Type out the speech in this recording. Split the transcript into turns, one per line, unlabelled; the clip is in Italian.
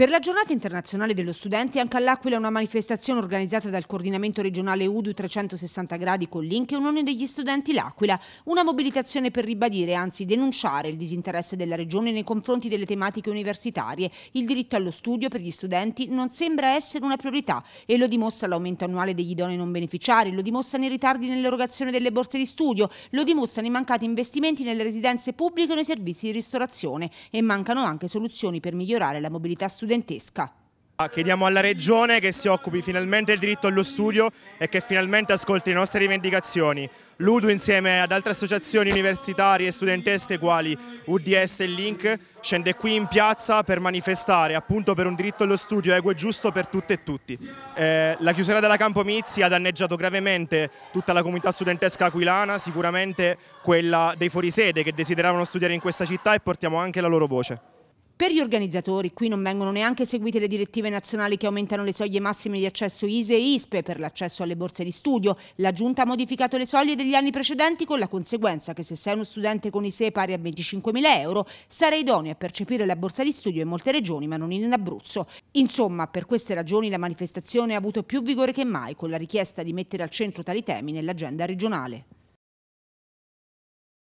Per la giornata internazionale dello studente anche all'Aquila una manifestazione organizzata dal coordinamento regionale UDU 360 gradi con Link e Unione degli Studenti L'Aquila, una mobilitazione per ribadire, anzi denunciare il disinteresse della regione nei confronti delle tematiche universitarie. Il diritto allo studio per gli studenti non sembra essere una priorità e lo dimostra l'aumento annuale degli idonei non beneficiari, lo dimostrano i ritardi nell'erogazione delle borse di studio, lo dimostrano i mancati investimenti nelle residenze pubbliche e nei servizi di ristorazione e mancano anche soluzioni per migliorare
la mobilità studentesca studentesca. Ah, chiediamo alla Regione che si occupi finalmente del diritto allo studio e che finalmente ascolti le nostre rivendicazioni. L'UDU insieme ad altre associazioni universitarie e studentesche quali UDS e Link scende qui in piazza per manifestare appunto per un diritto allo studio equo e giusto per tutte e tutti. Eh, la chiusura della Campo Mizzi ha danneggiato gravemente tutta la comunità studentesca aquilana, sicuramente quella dei fuorisede che desideravano studiare in questa città e portiamo anche la loro voce.
Per gli organizzatori qui non vengono neanche seguite le direttive nazionali che aumentano le soglie massime di accesso ISE e ISPE per l'accesso alle borse di studio. La Giunta ha modificato le soglie degli anni precedenti con la conseguenza che se sei uno studente con ISE pari a 25.000 euro sarai idoneo a percepire la borsa di studio in molte regioni ma non in Abruzzo. Insomma, per queste ragioni la manifestazione ha avuto più vigore che mai con la richiesta di mettere al centro tali temi nell'agenda regionale.